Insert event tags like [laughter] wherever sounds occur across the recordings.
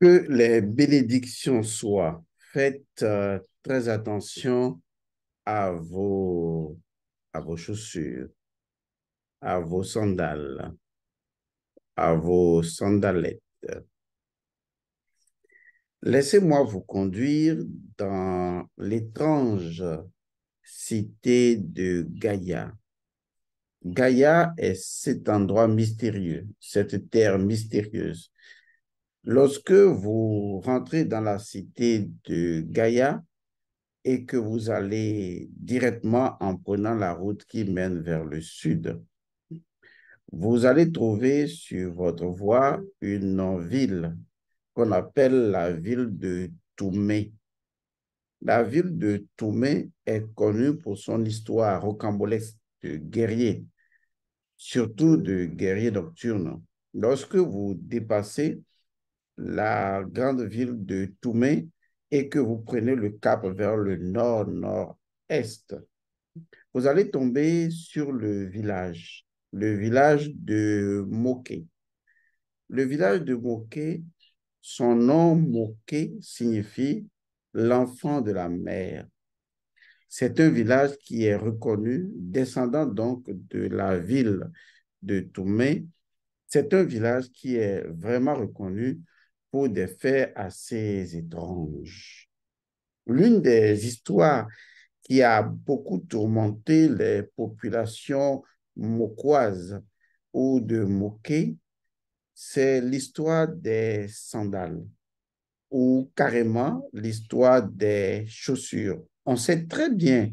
que les bénédictions soient. Faites euh, très attention à vos, à vos chaussures, à vos sandales, à vos sandalettes. Laissez-moi vous conduire dans l'étrange cité de Gaïa. Gaïa est cet endroit mystérieux, cette terre mystérieuse Lorsque vous rentrez dans la cité de Gaïa et que vous allez directement en prenant la route qui mène vers le sud, vous allez trouver sur votre voie une ville qu'on appelle la ville de Toumé. La ville de Toumé est connue pour son histoire rocambolesque de guerriers, surtout de guerriers nocturnes. Lorsque vous dépassez la grande ville de Toumé et que vous prenez le cap vers le nord-nord-est, vous allez tomber sur le village, le village de Moke. Le village de Moke, son nom Moké signifie l'enfant de la mer. C'est un village qui est reconnu, descendant donc de la ville de Toumé. C'est un village qui est vraiment reconnu pour des faits assez étranges. L'une des histoires qui a beaucoup tourmenté les populations moquoises ou de Moquet, c'est l'histoire des sandales ou carrément l'histoire des chaussures. On sait très bien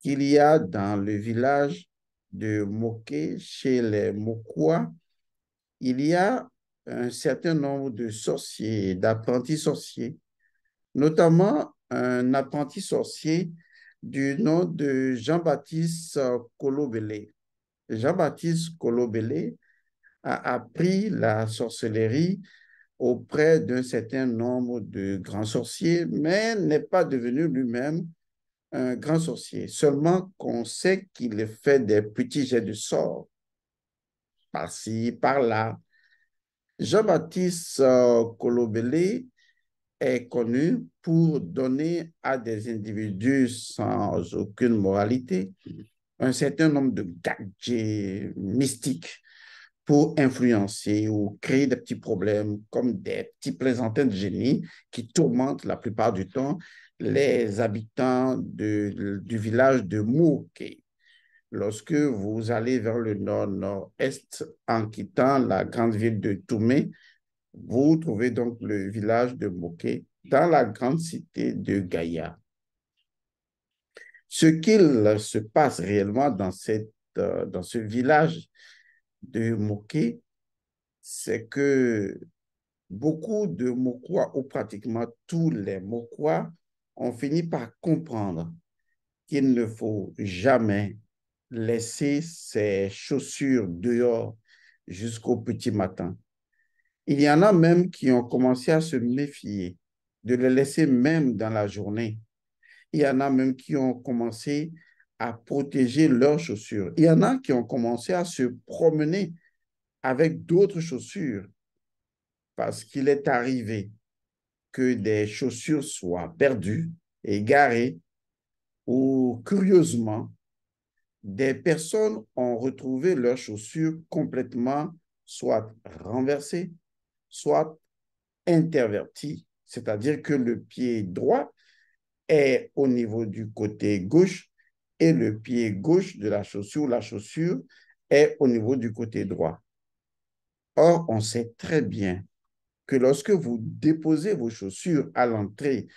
qu'il y a dans le village de Moquet, chez les Moquois, il y a un certain nombre de sorciers, d'apprentis sorciers, notamment un apprenti sorcier du nom de Jean-Baptiste Colobelé. Jean-Baptiste Colobelé a appris la sorcellerie auprès d'un certain nombre de grands sorciers, mais n'est pas devenu lui-même un grand sorcier. Seulement qu'on sait qu'il fait des petits jets de sort, par-ci, par-là, Jean-Baptiste euh, Kolobeli est connu pour donner à des individus sans aucune moralité un certain nombre de gadgets mystiques pour influencer ou créer des petits problèmes comme des petits plaisantins de génie qui tourmentent la plupart du temps les habitants du village de Mouké lorsque vous allez vers le nord-nord-est en quittant la grande ville de Toumé, vous trouvez donc le village de Moké dans la grande cité de Gaïa. Ce qu'il se passe réellement dans, cette, euh, dans ce village de Moké, c'est que beaucoup de Mokwa, ou pratiquement tous les Mokwa, ont fini par comprendre qu'il ne faut jamais laisser ses chaussures dehors jusqu'au petit matin. Il y en a même qui ont commencé à se méfier, de les laisser même dans la journée. Il y en a même qui ont commencé à protéger leurs chaussures. Il y en a qui ont commencé à se promener avec d'autres chaussures parce qu'il est arrivé que des chaussures soient perdues, égarées ou curieusement des personnes ont retrouvé leurs chaussures complètement soit renversées, soit interverties, c'est-à-dire que le pied droit est au niveau du côté gauche et le pied gauche de la chaussure, la chaussure est au niveau du côté droit. Or, on sait très bien que lorsque vous déposez vos chaussures à l'entrée,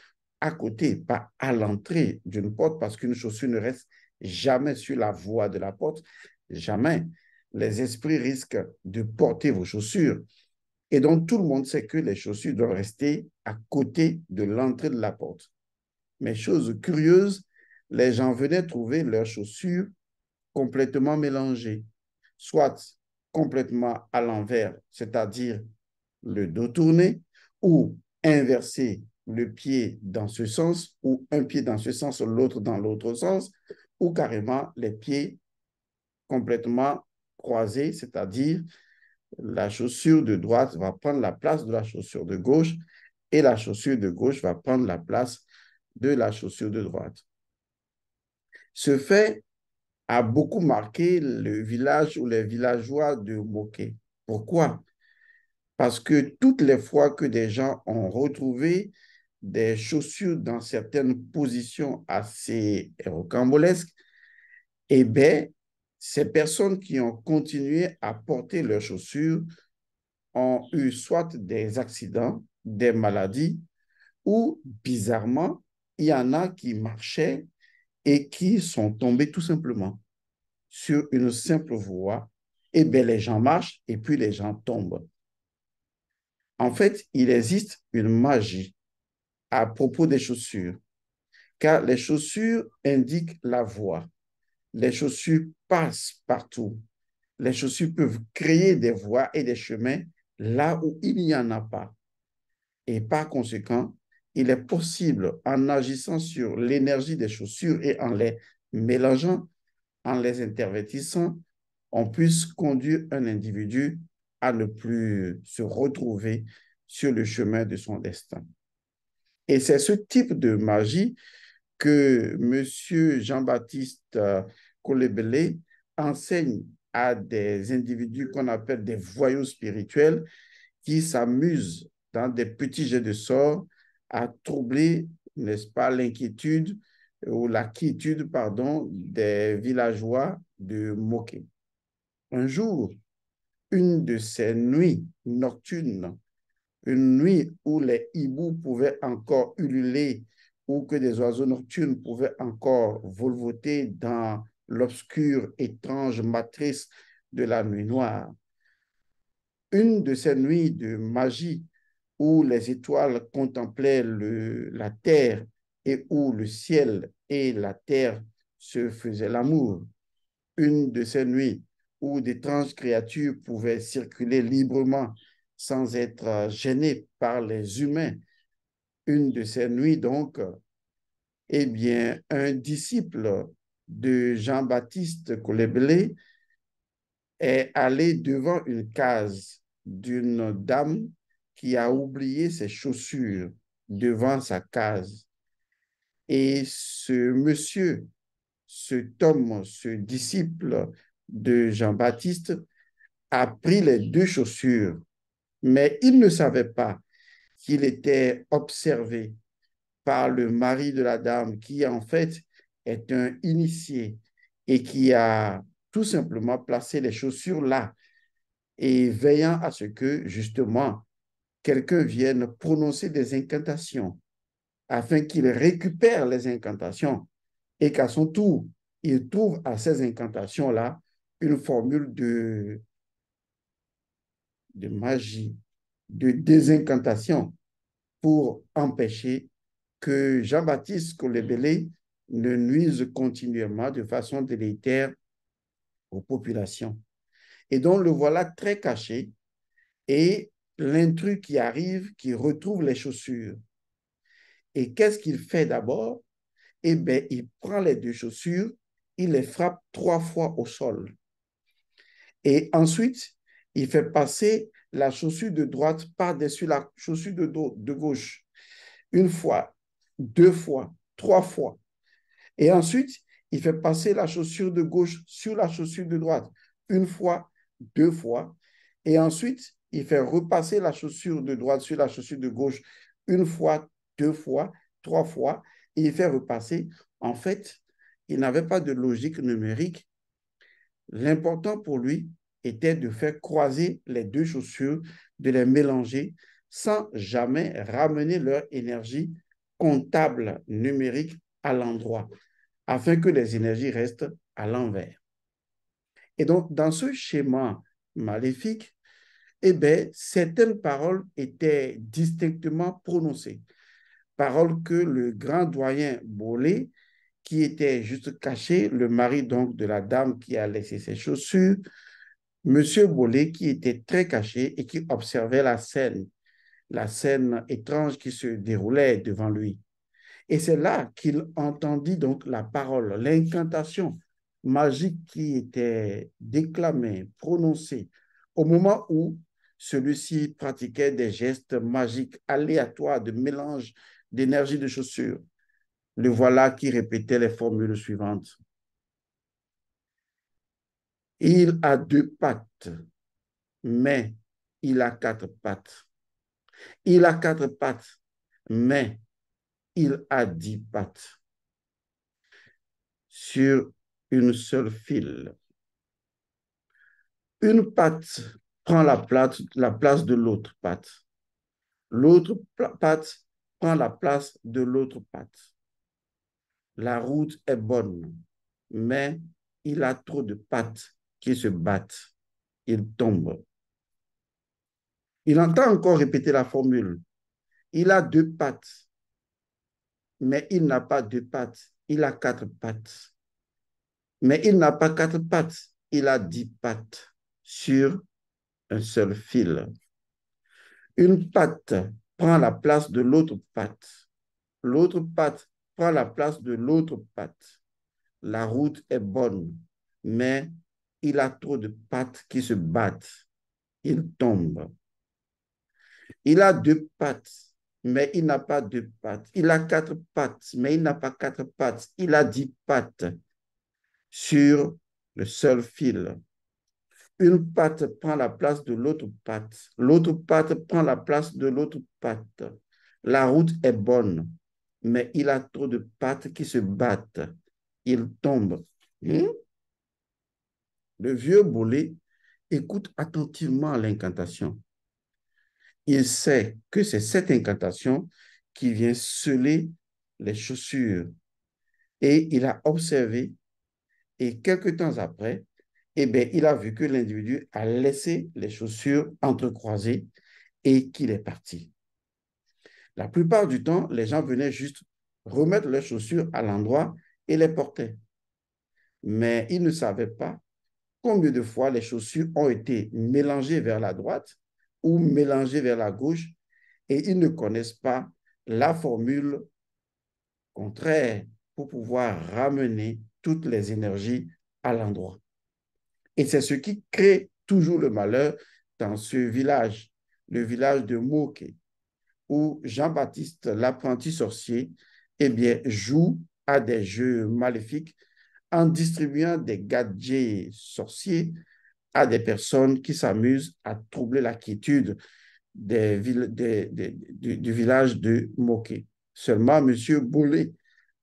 à côté, pas à l'entrée d'une porte, parce qu'une chaussure ne reste jamais sur la voie de la porte, jamais. Les esprits risquent de porter vos chaussures. Et donc, tout le monde sait que les chaussures doivent rester à côté de l'entrée de la porte. Mais chose curieuse, les gens venaient trouver leurs chaussures complètement mélangées, soit complètement à l'envers, c'est-à-dire le dos tourné, ou inversées le pied dans ce sens, ou un pied dans ce sens, l'autre dans l'autre sens, ou carrément les pieds complètement croisés, c'est-à-dire la chaussure de droite va prendre la place de la chaussure de gauche et la chaussure de gauche va prendre la place de la chaussure de droite. Ce fait a beaucoup marqué le village ou les villageois de Moquet. Pourquoi Parce que toutes les fois que des gens ont retrouvé des chaussures dans certaines positions assez rocambolesques, et eh bien, ces personnes qui ont continué à porter leurs chaussures ont eu soit des accidents, des maladies, ou bizarrement, il y en a qui marchaient et qui sont tombés tout simplement sur une simple voie. et eh bien, les gens marchent et puis les gens tombent. En fait, il existe une magie à propos des chaussures, car les chaussures indiquent la voie. Les chaussures passent partout. Les chaussures peuvent créer des voies et des chemins là où il n'y en a pas. Et par conséquent, il est possible, en agissant sur l'énergie des chaussures et en les mélangeant, en les intervertissant, on puisse conduire un individu à ne plus se retrouver sur le chemin de son destin. Et c'est ce type de magie que M. Jean-Baptiste Colébelé euh, enseigne à des individus qu'on appelle des voyous spirituels qui s'amusent dans des petits jets de sort à troubler, n'est-ce pas, l'inquiétude ou la quiétude, pardon, des villageois de Moké. Un jour, une de ces nuits nocturnes une nuit où les hiboux pouvaient encore ululer ou que des oiseaux nocturnes pouvaient encore volvoter dans l'obscure, étrange matrice de la nuit noire. Une de ces nuits de magie où les étoiles contemplaient la terre et où le ciel et la terre se faisaient l'amour. Une de ces nuits où d'étranges créatures pouvaient circuler librement sans être euh, gêné par les humains. Une de ces nuits, donc, eh bien, un disciple de Jean-Baptiste Colébelé est allé devant une case d'une dame qui a oublié ses chaussures devant sa case. Et ce monsieur, cet homme, ce disciple de Jean-Baptiste a pris les deux chaussures mais il ne savait pas qu'il était observé par le mari de la dame qui en fait est un initié et qui a tout simplement placé les chaussures là et veillant à ce que justement quelqu'un vienne prononcer des incantations afin qu'il récupère les incantations et qu'à son tour, il trouve à ces incantations-là une formule de de magie, de désincantation pour empêcher que Jean-Baptiste Colébélé ne nuise continuellement de façon délétère aux populations. Et donc le voilà très caché et l'intrus qui arrive, qui retrouve les chaussures. Et qu'est-ce qu'il fait d'abord Eh bien, il prend les deux chaussures, il les frappe trois fois au sol. Et ensuite, il fait passer la chaussure de droite par-dessus la chaussure de, gauche. Une fois, deux fois, trois fois. Et ensuite, il fait passer la chaussure de gauche sur la chaussure de droite. Une fois, deux fois. Et ensuite, il fait repasser la chaussure de droite sur la chaussure de gauche une fois, deux fois, trois fois. il fait repasser. En fait, il n'avait pas de logique numérique. L'important pour lui, était de faire croiser les deux chaussures, de les mélanger sans jamais ramener leur énergie comptable numérique à l'endroit, afin que les énergies restent à l'envers. Et donc, dans ce schéma maléfique, eh bien, certaines paroles étaient distinctement prononcées. Paroles que le grand doyen Bolé, qui était juste caché, le mari donc de la dame qui a laissé ses chaussures, Monsieur Bollé, qui était très caché et qui observait la scène, la scène étrange qui se déroulait devant lui. Et c'est là qu'il entendit donc la parole, l'incantation magique qui était déclamée, prononcée, au moment où celui-ci pratiquait des gestes magiques aléatoires de mélange d'énergie de chaussures. Le voilà qui répétait les formules suivantes. Il a deux pattes, mais il a quatre pattes. Il a quatre pattes, mais il a dix pattes. Sur une seule file. Une patte prend la place, de l'autre patte. L'autre patte prend la place de l'autre patte. La route est bonne, mais il a trop de pattes qui se battent. Il tombe. Il entend encore répéter la formule. Il a deux pattes, mais il n'a pas deux pattes. Il a quatre pattes. Mais il n'a pas quatre pattes. Il a dix pattes sur un seul fil. Une patte prend la place de l'autre patte. L'autre patte prend la place de l'autre patte. La route est bonne, mais il a trop de pattes qui se battent. Il tombe. Il a deux pattes, mais il n'a pas deux pattes. Il a quatre pattes, mais il n'a pas quatre pattes. Il a dix pattes sur le seul fil. Une patte prend la place de l'autre patte. L'autre patte prend la place de l'autre patte. La route est bonne, mais il a trop de pattes qui se battent. Il tombe. Hmm? le vieux boulet écoute attentivement l'incantation. Il sait que c'est cette incantation qui vient sceller les chaussures. Et il a observé, et quelques temps après, eh ben, il a vu que l'individu a laissé les chaussures entrecroisées et qu'il est parti. La plupart du temps, les gens venaient juste remettre leurs chaussures à l'endroit et les portaient. Mais ils ne savaient pas combien de fois les chaussures ont été mélangées vers la droite ou mélangées vers la gauche et ils ne connaissent pas la formule contraire pour pouvoir ramener toutes les énergies à l'endroit. Et c'est ce qui crée toujours le malheur dans ce village, le village de Moke, où Jean-Baptiste, l'apprenti sorcier, eh bien, joue à des jeux maléfiques en distribuant des gadgets sorciers à des personnes qui s'amusent à troubler la quiétude du, village de Moké. Seulement, M. Boulet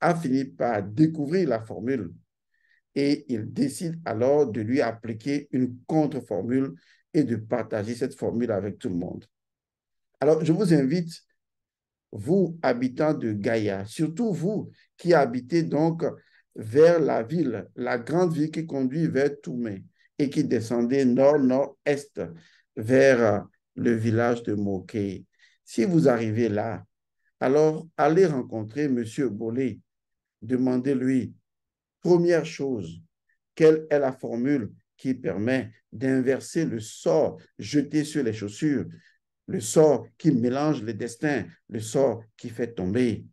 a fini par découvrir la formule et il décide alors de lui appliquer une contre-formule et de partager cette formule avec tout le monde. Alors, je vous invite, vous, habitants de Gaïa, surtout vous qui habitez donc vers la ville, la grande ville qui conduit vers Toumé et qui descendait nord-nord-est vers euh, le village de Moké. Si vous arrivez là, alors allez rencontrer M. Bolé, demandez-lui, première chose, quelle est la formule qui permet d'inverser le sort jeté sur les chaussures, le sort qui mélange les destins, le sort qui fait tomber.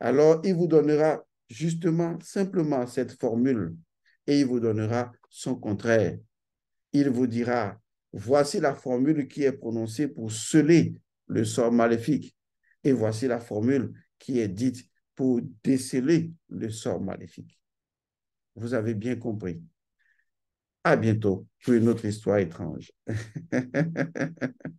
Alors, il vous donnera justement simplement cette formule et il vous donnera son contraire. Il vous dira, voici la formule qui est prononcée pour sceller le sort maléfique et voici la formule qui est dite pour déceler le sort maléfique. Vous avez bien compris. À bientôt pour une autre histoire étrange. [laughs]